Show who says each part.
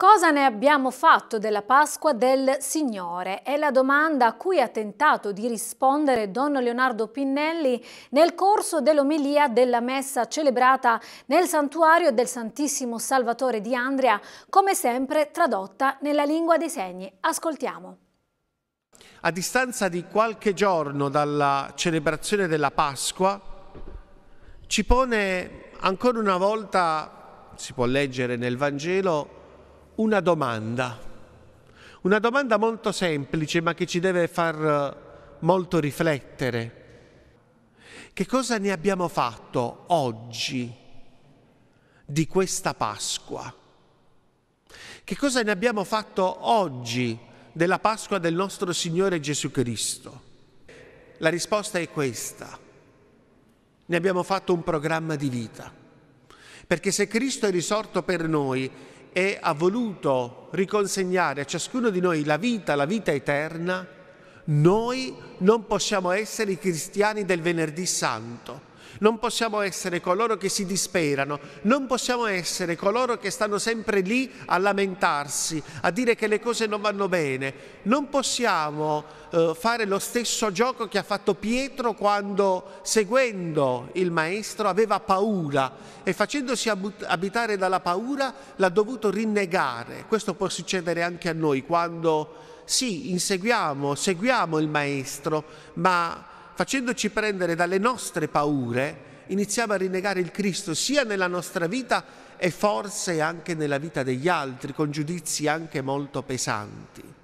Speaker 1: Cosa ne abbiamo fatto della Pasqua del Signore? È la domanda a cui ha tentato di rispondere Don Leonardo Pinnelli nel corso dell'omelia della messa celebrata nel santuario del Santissimo Salvatore di Andria, come sempre tradotta nella lingua dei segni. Ascoltiamo.
Speaker 2: A distanza di qualche giorno dalla celebrazione della Pasqua, ci pone ancora una volta, si può leggere nel Vangelo, una domanda, una domanda molto semplice ma che ci deve far eh, molto riflettere. Che cosa ne abbiamo fatto oggi di questa Pasqua? Che cosa ne abbiamo fatto oggi della Pasqua del nostro Signore Gesù Cristo? La risposta è questa. Ne abbiamo fatto un programma di vita. Perché se Cristo è risorto per noi e ha voluto riconsegnare a ciascuno di noi la vita, la vita eterna, noi non possiamo essere i cristiani del venerdì santo non possiamo essere coloro che si disperano, non possiamo essere coloro che stanno sempre lì a lamentarsi, a dire che le cose non vanno bene, non possiamo eh, fare lo stesso gioco che ha fatto Pietro quando, seguendo il Maestro, aveva paura e facendosi abitare dalla paura l'ha dovuto rinnegare. Questo può succedere anche a noi quando sì, inseguiamo, seguiamo il Maestro, ma facendoci prendere dalle nostre paure, iniziamo a rinnegare il Cristo sia nella nostra vita e forse anche nella vita degli altri, con giudizi anche molto pesanti.